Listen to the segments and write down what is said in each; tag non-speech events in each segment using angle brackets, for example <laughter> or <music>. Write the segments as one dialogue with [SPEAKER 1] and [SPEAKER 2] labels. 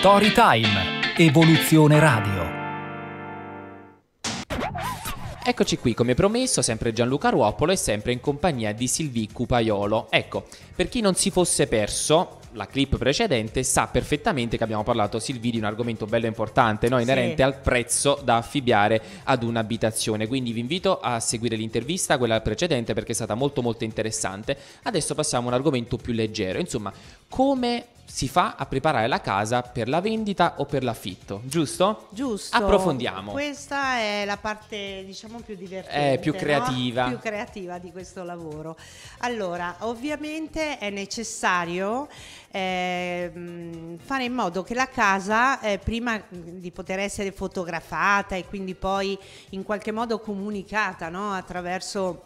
[SPEAKER 1] Storytime, Evoluzione Radio. Eccoci qui, come promesso, sempre Gianluca Ruopolo e sempre in compagnia di Silvi Cupaiolo. Ecco, per chi non si fosse perso la clip precedente, sa perfettamente che abbiamo parlato, Silvi, di un argomento bello importante, no? inerente sì. al prezzo da affibbiare ad un'abitazione. Quindi vi invito a seguire l'intervista, quella precedente, perché è stata molto molto interessante. Adesso passiamo a un argomento più leggero. Insomma, come si fa a preparare la casa per la vendita o per l'affitto, giusto?
[SPEAKER 2] Giusto. Approfondiamo. Questa è la parte, diciamo, più divertente, eh, più creativa. No? Più creativa di questo lavoro. Allora, ovviamente è necessario eh, fare in modo che la casa, eh, prima di poter essere fotografata e quindi poi in qualche modo comunicata no? attraverso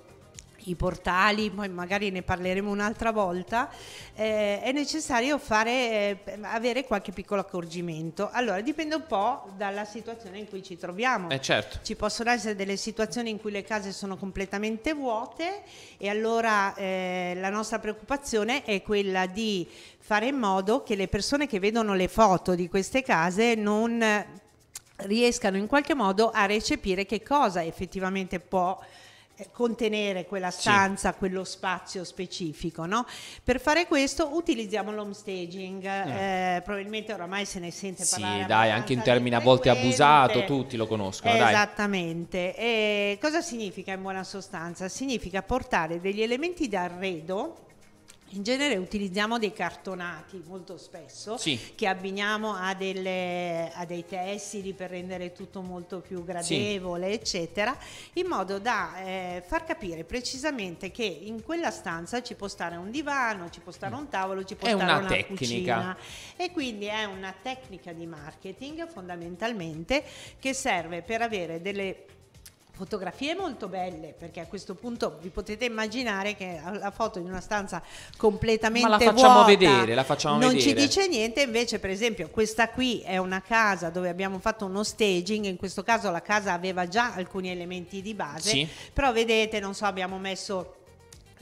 [SPEAKER 2] i portali, poi magari ne parleremo un'altra volta, eh, è necessario fare, eh, avere qualche piccolo accorgimento. Allora, dipende un po' dalla situazione in cui ci troviamo. Eh certo. Ci possono essere delle situazioni in cui le case sono completamente vuote e allora eh, la nostra preoccupazione è quella di fare in modo che le persone che vedono le foto di queste case non riescano in qualche modo a recepire che cosa effettivamente può eh, contenere quella stanza, sì. quello spazio specifico. No? Per fare questo utilizziamo l'home staging, eh. eh, probabilmente oramai se ne sente sì, parlare. Sì, dai, anche un termine a volte abusato, tutti lo conoscono. Esattamente. E cosa significa in buona sostanza? Significa portare degli elementi d'arredo in genere utilizziamo dei cartonati molto spesso sì. che abbiniamo a, delle, a, dei tessili per rendere tutto molto più gradevole, sì. eccetera, in modo da eh, far capire precisamente che in quella stanza ci può stare un divano, ci può stare mm. un tavolo, ci può è stare una, una Cucina. E quindi è una tecnica di marketing fondamentalmente che serve per avere delle fotografie molto belle perché a questo punto vi potete immaginare che la foto in una stanza completamente ma la facciamo vuota, vedere la facciamo non vedere. ci dice niente invece per esempio questa qui è una casa dove abbiamo fatto uno staging in questo caso la casa aveva già alcuni elementi di base sì. però vedete non so abbiamo messo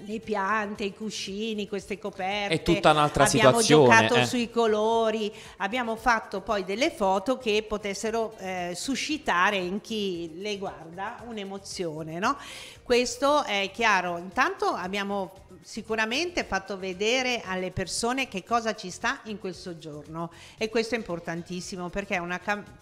[SPEAKER 2] le piante, i cuscini, queste coperte. È tutta un'altra abbiamo situazione. Abbiamo giocato eh. sui colori, abbiamo fatto poi delle foto che potessero eh, suscitare in chi le guarda un'emozione. No? Questo è chiaro, intanto abbiamo sicuramente fatto vedere alle persone che cosa ci sta in quel soggiorno e questo è importantissimo perché è una campagna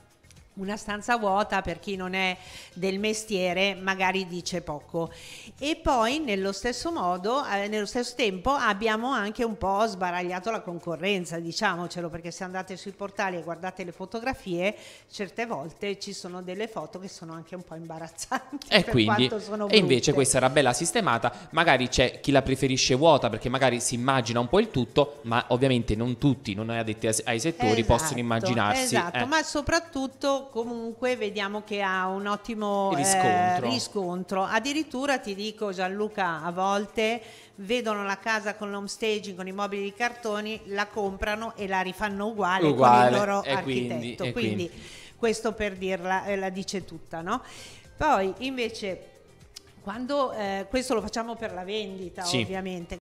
[SPEAKER 2] una stanza vuota per chi non è del mestiere magari dice poco. E poi nello stesso modo, eh, nello stesso tempo abbiamo anche un po' sbaragliato la concorrenza, diciamocelo, perché se andate sui portali e guardate le fotografie, certe volte ci sono delle foto che sono anche un po' imbarazzanti. E <laughs> quindi, e brutte. invece questa
[SPEAKER 1] era bella sistemata, magari c'è chi la preferisce vuota perché magari si immagina un po' il tutto, ma ovviamente non tutti, non è addetti ai settori esatto, possono immaginarsi. Esatto, eh. ma
[SPEAKER 2] soprattutto comunque vediamo che ha un ottimo eh, riscontro. Eh, riscontro. Addirittura ti dico Gianluca, a volte vedono la casa con l'home staging, con i mobili di cartoni, la comprano e la rifanno uguale, uguale. con il loro e architetto. Quindi, quindi, quindi, questo per dirla eh, la dice tutta, no? Poi invece quando eh, questo lo facciamo per la vendita, sì. ovviamente.